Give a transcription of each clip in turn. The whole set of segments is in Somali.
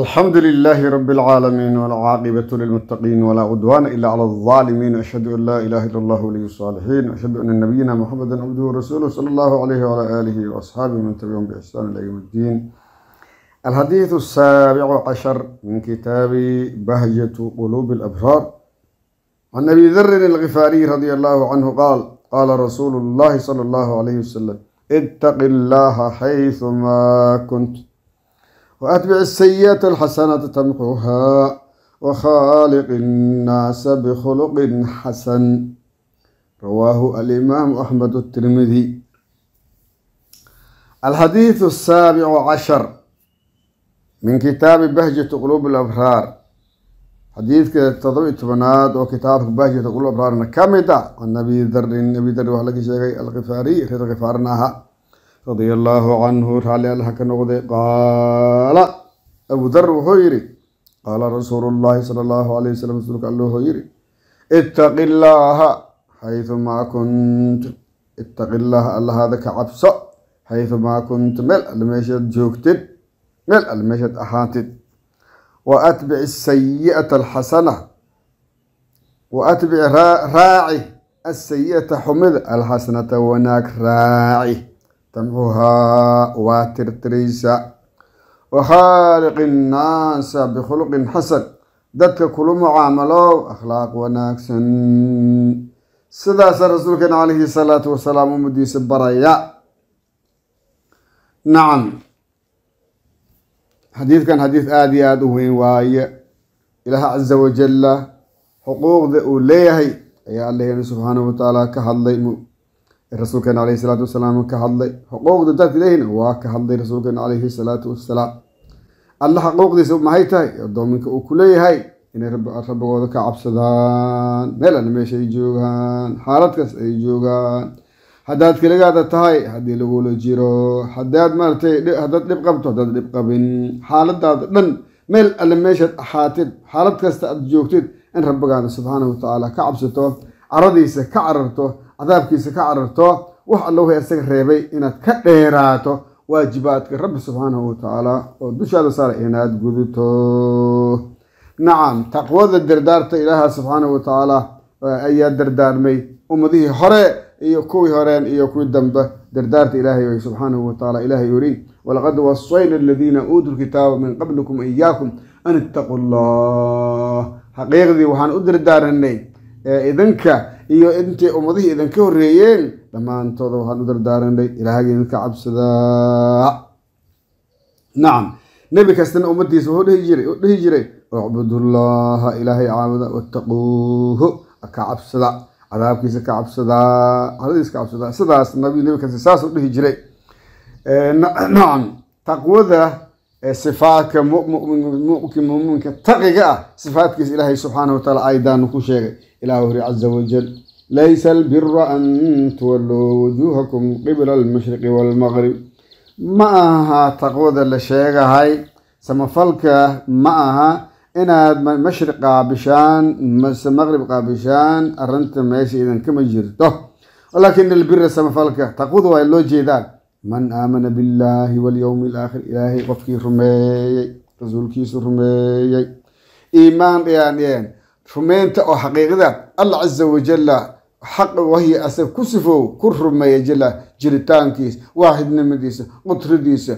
الحمد لله رب العالمين والعاقبة للمتقين ولا عدوان إلا على الظالمين أشهد أن لا إله إلا الله ولي الصالحين أشهد أن نبينا محمدا عبده ورسوله صلى الله عليه وعلى آله وأصحابه من تبعهم بإحسان إلى يوم الدين الحديث السابع عشر من كتاب بهجة قلوب الأبرار عن أبي ذر الغفاري رضي الله عنه قال قال رسول الله صلى الله عليه وسلم اتق الله حيثما كنت وأتبع السيئة الحسنة تمحوها وخالق الناس بخلق حسن رواه الإمام أحمد الترمذي الحديث السابع عشر من كتاب بهجة قلوب الأبرار حديث تضوء تبنات وكتاب بهجة قلوب الأبرار كمدة النبي ذر النبي ذر وحلق شيخي الغفاري غفارناها radiallaahu canhu raalli allaha ka noqday qaala abudar wuxuu yidhi qaala rasuulullaahi sala allahu alayh wasalam rasuulka alla wuxuu yidhi ittaqi illaaha xaydumaa kunt ittaqi allahaada ka cabso xaydumaa kunta meel alle meeshaad joogtid meel alle meeshaad ahaantid wa atbici asayi'ata alxasana wa atbici raaci asayi'ata xumida alxasanata wanaag raaci tamxuhaa waa tirtiraysa wa khaaliqi nnaasa bikhuluqin xasan dadka kula mucaamalow akhlaaq wanaagsan sidaasa rasuulkeena calayhi salaatu wasalaam ummadiisa baraya nacam xadiidkan xadiid aada iyo aada u weyn waaye ilaah casa wajalla xuquuqda uu leeyahay ayaa allahena subxaanahu wa tacaala ka hadlay rasuulkeena calayhi salaatu wasalaam ka hadlay xuquuqda dadka leeyihiin waa ka hadlay rasuulkeena caleyhi salaatu wasalaam alla xaquuqdiisa maxay tahay adoominka uu ku leeyahay inay rabbigooda ka cabsadaan meel alla meesha ay joogaan xaalad kas ay joogaan haddaad keligaada tahay haddii lagula jiro haddaad maaratay haddaad dhib qabto haddaad dhib qabin xaaladaada dhan meel alle meeshaad ahaatid xaalad kasta aad joogtid in rabbigaada subxaanahu watacaala ka cabsato caradiisa ka cararto cadaabkiisa ka cararto wax alla waxay isaga reebay inaad ka dheeraato waajibaadka rabbi subxaanahu wa oo dushaada saara inaad guduto nacam taqwada dardaarta ilaaha subxaanahu wa eh, ayaa dardaarmay ummadihii hore iyo kuwii horeen iyo kuwii dambe dardaarta ilaahay subxaanahu wa tacaala ilaahay yuri walaqad wasayna aladiina uutuu lkitaaba min qablikum iyaakum an ittaquu llah xaqiiqdii waxaan u dardaaranay eh, idinka iyo intii ummadihii idinka horreeyeen dhammaantooda waxaan u dardaaranay ilaahagii idinka cabsadaa nacam nebi kastana ummaddiisa wuxuu dhihi jiray u dhihi jiray ucbudullaaha ilaahay caabuda wattaquuhu ka cabsada cadaabkiisa ka cabsadaa cadadiisa ka cabsadaa sidaas nabi nebi kasta saasuu dhihi jiray nacam taqwada sifaadka mummuqki muuminka taqiga ah sifaadkiisa ilaahay subxaana wataala aydaanu ku sheegay ilaah uri caza wajal laysa albira an tuwalluu wujuuhakum qibla almashriqi waalmaqrib ma aha taqwada la sheegahay samafalka ma aha inaad mashriq qaabishaan mase maqrib qaabishaan arrinta meesha idan kama jirto laakin albira samafalka taqwada waa loo jeedaan man aamana billaahi walyowmi alaakhir ilaahay qofkii rumeeyey rasuulkiisu rumeeyey iimaan ayaan dheheen rumaynta oo xaqiiqda allah caza wajalla xaqa wahiya asag ku sifow ku rumeeya jala jiritaankiisa waaxidnimadiisa qudradiisa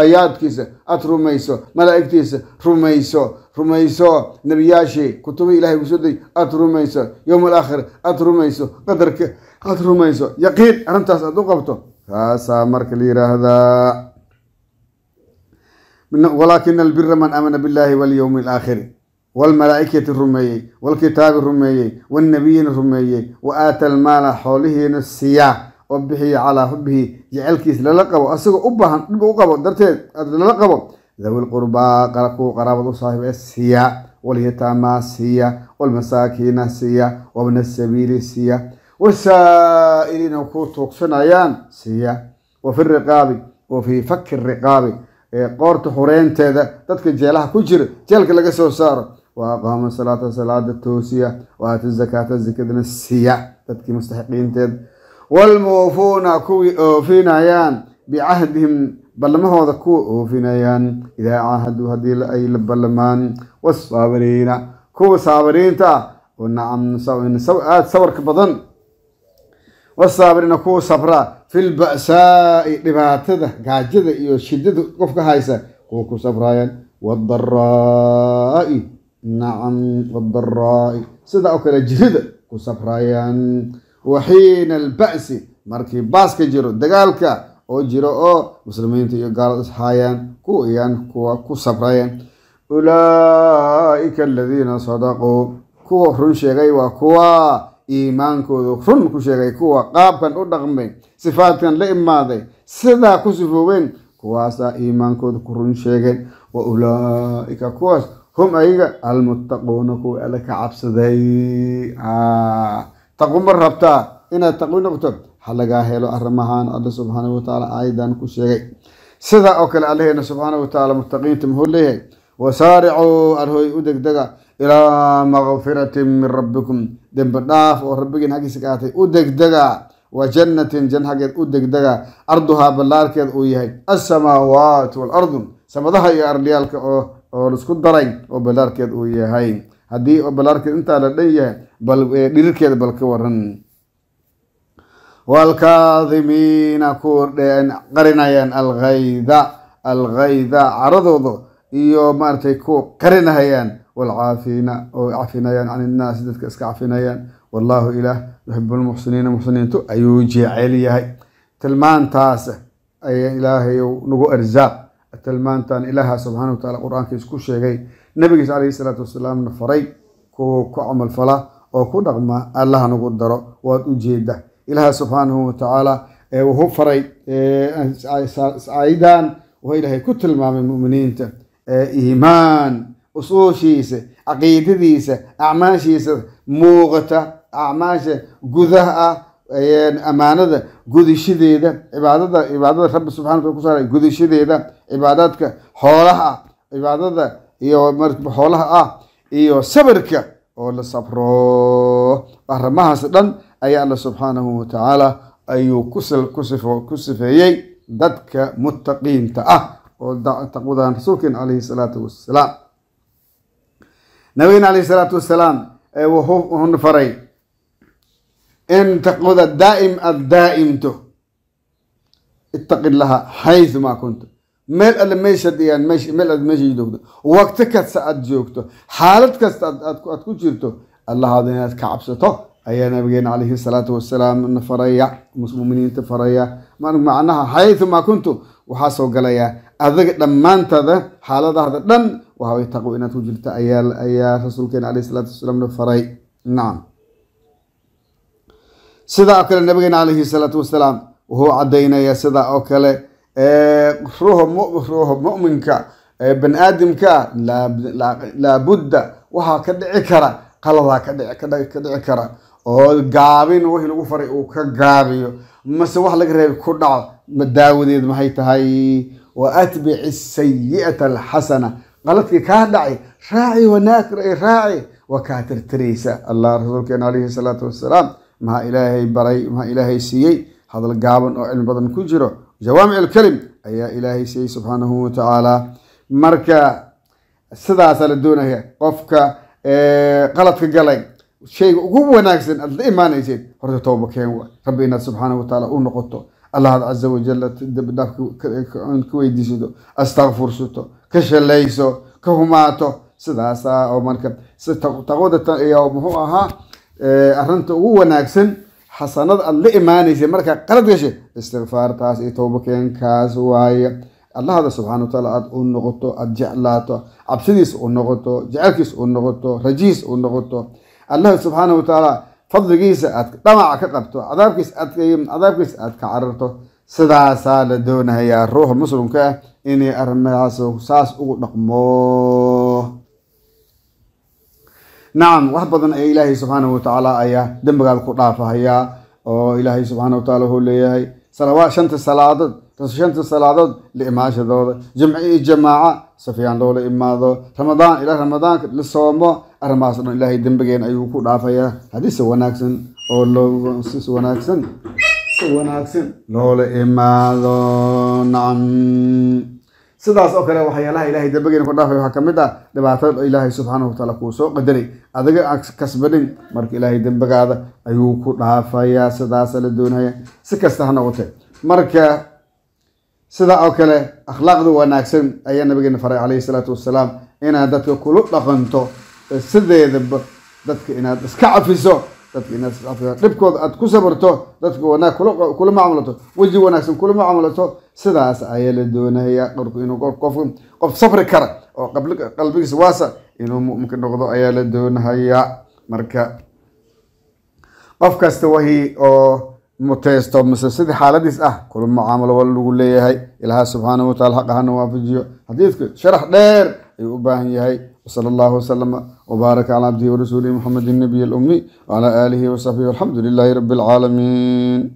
ayaadkiisa aad rumayso malaa'igtiisa rumayso rumayso nebiyaashii kutuba ilahay kusoo dej aad rumayso yowma alaakhir aad rumayso qadarka aad rumayso yaqiin arrintaas aad u qabto taasaa marka la yiraahdaa walaakina albira man aamana biاllaahi walyowmi alaakhiri waalmalaa'ikati rumeeyey waalkitaabi rumeeyey waannabiyiina rumeeyey wa aata almaala xoolihiina siiyaa oo bixiya calaa xubihi jecelkiis lala qabo asagoo u baahan dhib u qabo darteed lala qabo dawi lqurbaa kuwa qaraabad u saaxiib ee siiyaa walyataamaa siiya waalmasaakiina siiya wabna sabiili siya wasaa'iliina kuu tuugsanayaan siiya wafi fi riqaabi wa fii fakki riqaabi qoorta xureenteeda dadka jeelaha ku jira jeelka laga soo saaro wa aqaama salaata salaada toosiya wa zakaata zakadana siiya dadkii mustaxiqiinteeda waalmuufuuna kuwii oofinayaan bicahdihim ballamahooda kuwa oofinayaan idaa caahaduu haddii ay la ballamaan wasaabiriina kuwa saabiriinta ah oo nacam aad sawarka badan wasaabirina kuwa sabraa filba'saa'i dhibaatada gaajada iyo shidada qofka haysa kuwa ku sabraayaan wadaraa'i nacam wadaraa'i sidaa oo kale jirida ku sabraayaan wa xiina alba'si markii baaska jiro dagaalka oo jiro oo muslimiinta iyo gaalad ishaayaan kuwa iyaan kuwa ku sabraayaan ulaa'ika aladiina sadaquu kuwa run sheegay waa kuwa iimaankooda run ku sheegay kuwa qaabkan u dhaqmay sifaadkan la imaaday sidaa ku sifooween kuwaasaa iimaankooda ku run sheegeen wa ulaa'ika kuwaas hum ayaga almuttaquuna kuwa ala ka cabsaday taquma rabtaa inaad taqwi noqto ha lagaa helo arrimahaan alla subxaana watacaala aayadan ku sheegay sidaa oo kale allaheena subxaana watacala muttaqiinta muxuu leeyahay wasaaricuu arhooy u degdega ilaa makfiratin min rabbikum dembi dhaaf oo rabbigiin xaggiisa ka aatay u degdega wa jannatin jann xaggeed u degdega arduhaa ballaarkeed uu yahay asamaawaatu waalardu samadaha iyo ardiyaalka oo isku daray oo ballaarkeed uu yahay haddii ballaarkeed intaa la dhan yahay dhirirkeeda bal ka waran waalkaadimiina kuwa qarinayaan alghayda alghayda caradooda iyo maaragtay ku qarinahayaan walcaafiina oo cafinayaan can innaasi dadka iska cafinayaan wallaahu ilaah yuxibu lmuxsiniina muxsiniintu ayuu jecel yahay tilmaantaas ayaa ilaahay nagu arsaaq tilmaantan ilaaha subxaana watacala qur-aankiis ku sheegay nabigiis calayhi salaatu wasalaamna faray kuwa ku camal fala oo ku dhaqma allaha nagu daro waad u jeeda ilaaha subxaanahu wa tacaala wuxuu faray saayidan wuxuu ilaahay ku tilmaamay muminiinta iimaan usuushiisa caqiidadiisa acmaashiisa muuqata acmaasha gudaha ah ammaanada gudashadeeda cibaadada cibaadada rabbi subxana wataala ku saaray gudashadeeda cibaadaadka xoolaha ah, cibaadada iyo xoolaha ah iyo sabarka oo la sabro arrimahaas dhan ayaa alla subxaanahu watacaala ayuu ku sifeeyey dadka mutaqiinta ah oo taqwadan rasuulkeen calayhi salaatu wassalaam nabigeena caleyhi salaatu wasalaam eh, wuxuu faray in taqwada daa'im aad daa'imto ittaqi laha xaysu maa kunta meel alle meeshaad egaan meel aad meesha joogto waqti kasta aad joogto xaalad kasta aad ku jirto allahaada inaad ka cabsato ayaa nabigeena calayhi salaatu wasalaam faraya muminiinta faraya macnaha xayumaa kuntu waxaa soo galayaa adaga dhammaantada xaaladaada dhan waxaway taqwo inaad ku jirta ayaa rasuulkeena alayh salaatu wasalaamna faray nacam sidaa oo kale nabigeena caleyhi salaatu wasalaam wuxuu caddaynaya sidaa oo kale ruuha muminka bani aadamka laabudda waxaa ka dhici kara qaladaa ka dhici kara oo gaabin wixii lagu faray uu ka gaabiyo mase wax laga reebi ku dhaco madaawadeed maxay tahay wa atbic asayi'ata alxasana qaladkii kaa dhacay raaci wanaag raaci waa kaa tirtiraysa allah rasuulkeena calayhi salaatu wasalaam maxaa ilaahay baray maxaa ilaahay siiyey hadal gaaban oo cilmi badan ku jiro jawaamic alkalim ayaa ilaahay siiyey subxaanahu watacaala marka sidaasaa la doonaya qofka qaladka galay shayga ugu wanaagsan aad la imaanayseen horta tawbakeen wa rabbi inaad subxaana watacaala u noqoto allahaad caza wajal dambidhaaf ka weydiisato astakfursato ka shalayso ka humaato sidaasa oo marka taqwada ayaa muxuu ahaa arrinta ugu wanaagsan xasanada aad la imaanaysa markaa qalad gashe istikfaartaas iyo toobakeenkaas waaye allahada subxana wataala aad u noqoto aad jeclaato cabsidiis u noqoto jecelkiis u noqoto rajihiis u noqoto allah subxaana wa tacaala fadligiisa aad dhamaca ka qabto cadaabkiis aad ka cararto sidaasaa la doonayaa ruuxa muslimka ah inay arrimadaas saas ugu dhaqmo nacam wax badan ee ilaahay subxaana wa tacaala ayaa dembigaada ku dhaafahayaa oo ilaahay subxaana wa tacala wuxuu leeyahay shanta salaadood shanta salaadood la imaashadooda jimci iyo jamaaca safyaan loola imaado ramadaan ilaa ramadaanka la soomo arrimahaas dhan ilaahay dembigeen ayuu ku dhaafayaa haddii si wanaagsan oo loosis wanaagsan si wanaagsan loola imaado nacam sidaas oo kale waxyaalaha ilaahay dembigeena ku dhaafay waxaa ka mid ah dhibaatada ilaahay subxaanahu watacaala kuu soo qadaray adiga aa marka ilaahay dembigaada ayuu ku dhaafayaa sidaasa la doonaya si kasta ha noqotee marka sidaa oo kale akhlaaqda wanaagsan ayaa nabigeena faray calayhi salaatu wasalaam inaad dadka kula dhaqanto sideedaba dadka inaad iska cafiso dadka inaad iska dhibkooda aad ku sabarto dadka wanaag kula macaamulato weji wanaagsan kula macaamulato sidaas ayaa la doonayaa qofku inuu qofku qof safri kara oo qalbigiisa waasa inuu mu'minka noqdo ayaa la doonahayaa marka qof kasta wahii oo mutaysto mise sidii xaaladiis ah kulu mucaamalo waa lagu leeyahay ilaaha subxaanahu watacala xaq hana waafajiyo xadiidku sharax dheer ayuu u baahan yahay wsal allahu wslama wbaaraka calaa cabdihi warasuulihi muxamedi nabiy alummiy wcalaa aalihi wasaxbihi walxamdu lilaahi rabi alcaalamiin